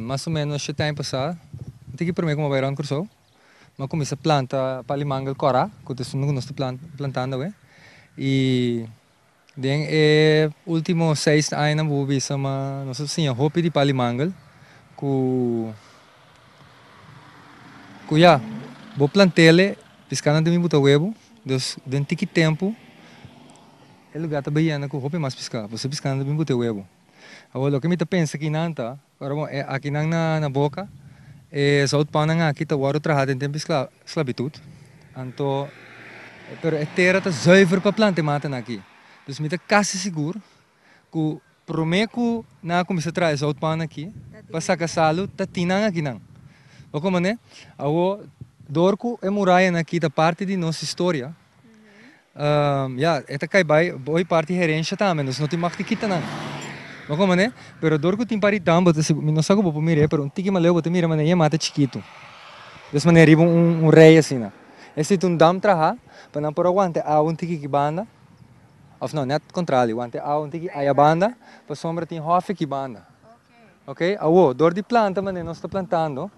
Mais ou menos este tempo passado, tive primeiro como beirão cruzou, mas comecei a plantar palimangal corá, que nós estamos plantando, e den eh, últimos seis anos vou vi uma nossa senhora roupa de palimangal, que com já vou plantele, piscando de mim botar huevo, deus dentro de que tempo é lugar bem é na roupa mais piscar, você piscando de mim botar huevo Agora, o que me está pensando aqui não tá, agora eh, aqui não na na boca, eh, saut o panang aqui tá o ar trabalhado em tempo esclavitude, então, eh, pero a terra tá zuiver para plantar matam aqui, dus me está quase seguro que prometo na como se traz o pan aqui, passa casalo tá tinang aqui não, o como né? Agora Dorco é muralha ta da parte de historia. história. Ah, um, ja, eta kai bai, boi parti herensha tamen, dus noti machti kitanan. Logo, mané, pero que tem paritamba, não sabe como mire, pero um tiki maleu, bote mira, mané, e mata chiquito. Dessa maneira, um, um rei assim, né? Esse tu dam traha, para não por aguante, a um tiki que banda, ou não, não é contrário, aguante a um tiki, aí a banda, para sombra tem hofe que banda. Ok? A dor de planta, mané, nós está plantando.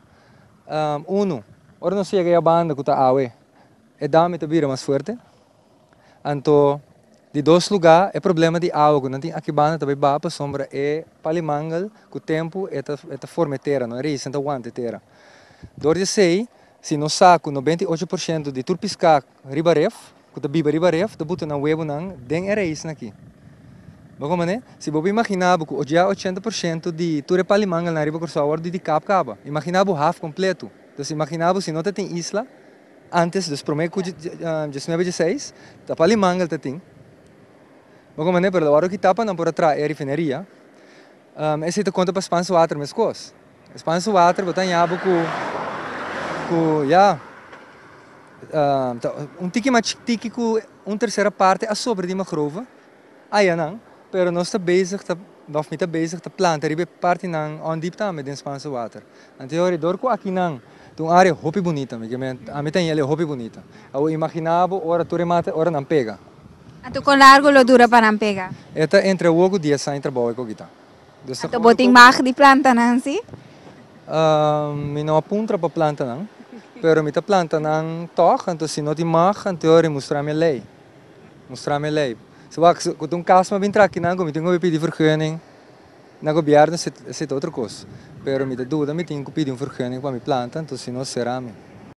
Um, uno, ora não sei a banda que está aue, e dá-me vira mais forte. Então, de dois lugares é problema de algo. Não tem aqui banda também bapa sombra é palimangal com o tempo é esta é forma terra, não é isso, então aguante terra. Dor de sei, se não saco 98% de turpisca ribaref, com a biba ribaref, da buta na webo não, tem era isso aqui. como né? é se bobo imaginava que hoje 80% de ture palimangal na riba cruzada de cap caba. Imaginava o half completo. Então imaginava se não tem isla antes dos primeiros 1916, tá palimangal tá tem. Bogomane për lavaru kitapa në për atra e rifineria, um, e si të kontë për spanë suatër me skos. Spanë suatër për të água abu ku, ku, ja, um, ähm, um tiki ma tiki ku um terceira parte a sobre de mangrove, aí não, pero nós está bezig, tá, nós mita bezig, tá planta, ribe parte não, onde está me dentro espaço water. Anterior dor com aqui não, tem uma área hobby bonita, me que a mim tem é hobby bonita. Eu imaginava, ora tu remata, ora não pega. A ah, to largo lo dura para ampega. Eta entre uogo dia sa entre boa com guitar. Então to botin mag di planta nansi? Uh, ah, mi no apuntra pa planta não, Pero mi planta nan toch, anto si no ti mag, anto ori mostrame lei. Mostrame lei. Se wak ku tun kasma bin trakki nan, mi tingo pedi vergunning. Na gobiardo se sit outra coisa. Pero mi dúvida, me mi tingo pedi un vergunning pa mi planta, anto si no cerami.